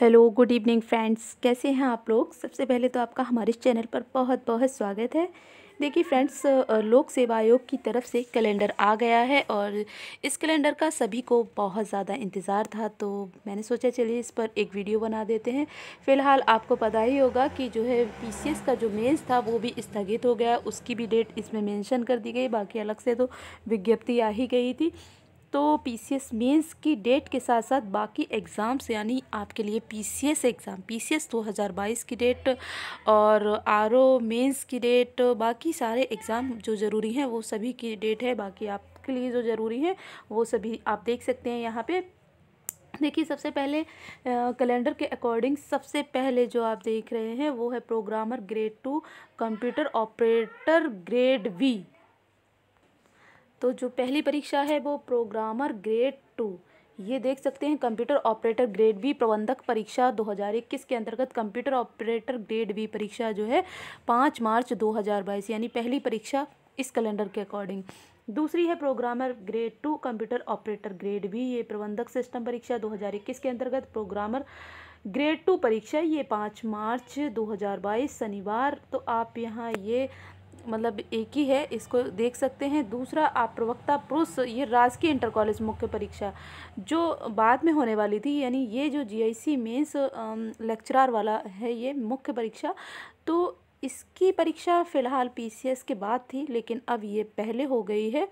hello good evening friends कैसे हैं आप लोग सबसे पहले तो आपका हमारे चैनल पर बहुत बहुत स्वागत है देखिए फ्रेंड्स लोक सेवा आयोग की तरफ से कैलेंडर आ गया है और इस कैलेंडर का सभी को बहुत ज़्यादा इंतज़ार था तो मैंने सोचा चलिए इस पर एक वीडियो बना देते हैं फ़िलहाल आपको पता ही होगा कि जो है पीसीएस का जो मेंस था वो भी स्थगित हो गया उसकी भी डेट इसमें मेंशन कर दी गई बाकी अलग से तो विज्ञप्ति आ ही गई थी तो पी सी एस मेन्स की डेट के साथ साथ बाकी एग्ज़ाम्स यानी आपके लिए P C S exam P C S दो हज़ार बाईस की डेट और आर ओ की डेट बाकी सारे एग्ज़ाम जो ज़रूरी हैं वो सभी की डेट है बाकी आपके लिए जो ज़रूरी है वो सभी आप देख सकते हैं यहाँ पे देखिए सबसे पहले कैलेंडर के अकॉर्डिंग सबसे पहले जो आप देख रहे हैं वो है programmer grade two computer operator grade B तो जो पहली परीक्षा है वो प्रोग्रामर ग्रेड टू ये देख सकते हैं कंप्यूटर ऑपरेटर ग्रेड बी प्रबंधक परीक्षा 2021 के अंतर्गत कंप्यूटर ऑपरेटर ग्रेड बी परीक्षा जो है पाँच मार्च 2022 यानी पहली परीक्षा इस कैलेंडर के अकॉर्डिंग दूसरी है programmer grade two computer operator grade B ये प्रबंधक सिस्टम परीक्षा 2021 के अंतर्गत प्रोग्रामर ग्रेड टू परीक्षा ये पाँच मार्च 2022 शनिवार तो आप यहाँ ये मतलब एक ही है इसको देख सकते हैं दूसरा आप प्रवक्ता पुरुष ये राजकीय इंटर कॉलेज मुख्य परीक्षा जो बाद में होने वाली थी यानी ये जो जीआईसी मेंस लेक्चरर वाला है ये मुख्य परीक्षा तो इसकी परीक्षा फ़िलहाल पीसीएस के बाद थी लेकिन अब ये पहले हो गई है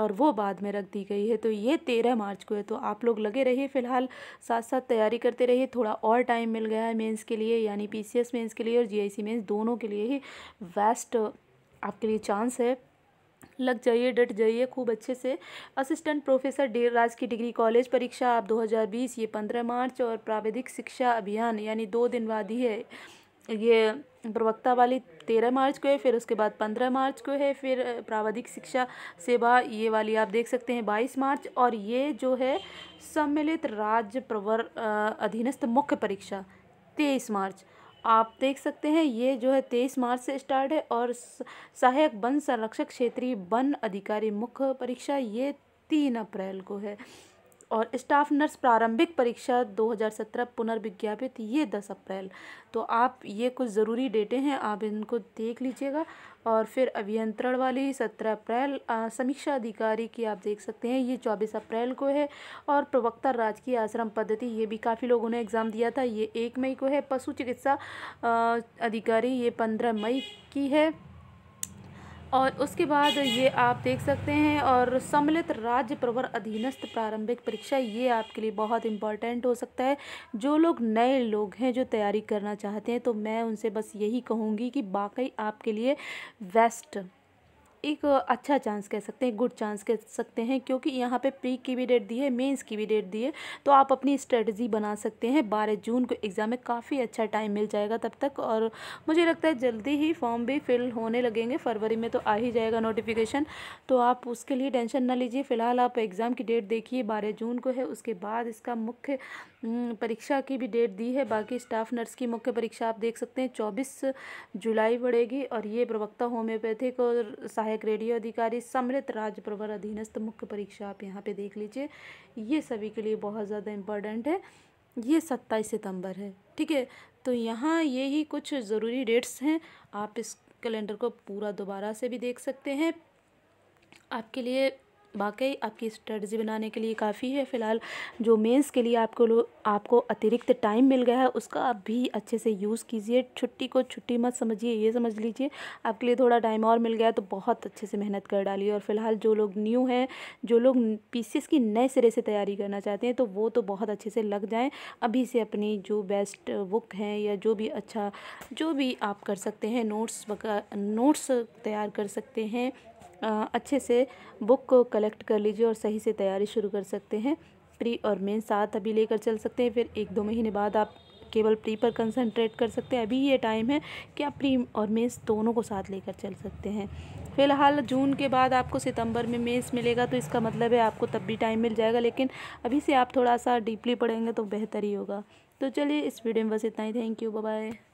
और वो बाद में रख दी गई है तो ये तेरह मार्च को है तो आप लोग लगे रहिए फ़िलहाल साथ साथ तैयारी करते रहिए थोड़ा और टाइम मिल गया है मेंस के लिए यानी पीसीएस मेंस के लिए और जीआईसी मेंस दोनों के लिए ही वेस्ट आपके लिए चांस है लग जाइए डट जाइए खूब अच्छे से असिस्टेंट प्रोफेसर डेर राज की डिग्री कॉलेज परीक्षा आप 2020 ये 15 मार्च और प्राविधिक शिक्षा अभियान यानी दो दिन बाद ही है ये प्रवक्ता वाली तेरह मार्च को है फिर उसके बाद पंद्रह मार्च को है फिर प्राविधिक शिक्षा सेवा ये वाली आप देख सकते हैं बाईस मार्च और ये जो है सम्मिलित राज्य प्रवर अधीनस्थ मुख्य परीक्षा तेईस मार्च आप देख सकते हैं ये जो है तेईस मार्च से स्टार्ट है और सहायक वन संरक्षक क्षेत्रीय वन अधिकारी मुख्य परीक्षा ये तीन अप्रैल को है और स्टाफ नर्स प्रारंभिक परीक्षा 2017 पुनर्विज्ञापित ये 10 अप्रैल तो आप ये कुछ ज़रूरी डेटें हैं आप इनको देख लीजिएगा और फिर अभियंत्रण वाली सत्रह अप्रैल समीक्षा अधिकारी की आप देख सकते हैं ये चौबीस अप्रैल को है और प्रवक्ता राजकीय आश्रम पद्धति ये भी काफ़ी लोगों ने एग्ज़ाम दिया था ये एक मई को है पशु चिकित्सा अधिकारी ये पंद्रह मई की है और उसके बाद ये आप देख सकते हैं और सम्मिलित राज्य प्रवर अधीनस्थ प्रारंभिक परीक्षा ये आपके लिए बहुत इम्पॉर्टेंट हो सकता है जो लोग नए लोग हैं जो तैयारी करना चाहते हैं तो मैं उनसे बस यही कहूँगी कि वाकई आपके लिए बेस्ट एक अच्छा चांस कह सकते हैं गुड चांस कह सकते हैं क्योंकि यहाँ पे प्री की भी डेट दी है मेंस की भी डेट दी है तो आप अपनी स्ट्रेटजी बना सकते हैं बारह जून को एग्ज़ाम में काफ़ी अच्छा टाइम मिल जाएगा तब तक और मुझे लगता है जल्दी ही फॉर्म भी फिल होने लगेंगे फरवरी में तो आ ही जाएगा नोटिफिकेशन तो आप उसके लिए टेंशन ना लीजिए फ़िलहाल आप एग्ज़ाम की डेट देखिए बारह जून को है उसके बाद इसका मुख्य हम्म, परीक्षा की भी डेट दी है बाकी स्टाफ नर्स की मुख्य परीक्षा आप देख सकते हैं चौबीस जुलाई बढ़ेगी और ये प्रवक्ता होम्योपैथिक और सहायक रेडियो अधिकारी समृत राज प्रवर अधीनस्थ मुख्य परीक्षा आप यहाँ पे देख लीजिए ये सभी के लिए बहुत ज़्यादा इम्पोर्टेंट है ये सत्ताईस सितंबर है ठीक है तो यहाँ ये ही कुछ ज़रूरी डेट्स हैं आप इस कैलेंडर को पूरा दोबारा से भी देख सकते हैं आपके लिए वाकई आपकी स्ट्रेटजी बनाने के लिए काफ़ी है फ़िलहाल जो मेंस के लिए आपको लो आपको अतिरिक्त टाइम मिल गया है उसका आप भी अच्छे से यूज़ कीजिए छुट्टी को छुट्टी मत समझिए ये समझ लीजिए आपके लिए थोड़ा टाइम और मिल गया तो बहुत अच्छे से मेहनत कर डालिए और फिलहाल जो लोग न्यू हैं जो लोग पी की नए सिरे से तैयारी करना चाहते हैं तो वो तो बहुत अच्छे से लग जाएँ अभी से अपनी जो बेस्ट बुक हैं या जो भी अच्छा जो भी आप कर सकते हैं नोट्स नोट्स तैयार कर सकते हैं अच्छे से बुक को कलेक्ट कर लीजिए और सही से तैयारी शुरू कर सकते हैं प्री और मेन साथ अभी लेकर चल सकते हैं फिर एक दो महीने बाद आप केवल प्री पर कंसंट्रेट कर सकते हैं अभी ये टाइम है कि आप प्री और मेस दोनों को साथ लेकर चल सकते हैं फिलहाल जून के बाद आपको सितंबर में मेस मिलेगा तो इसका मतलब है आपको तब भी टाइम मिल जाएगा लेकिन अभी से आप थोड़ा सा डीपली पढ़ेंगे तो बेहतर ही होगा तो चलिए इस वीडियो में बस इतना ही थैंक यू बाय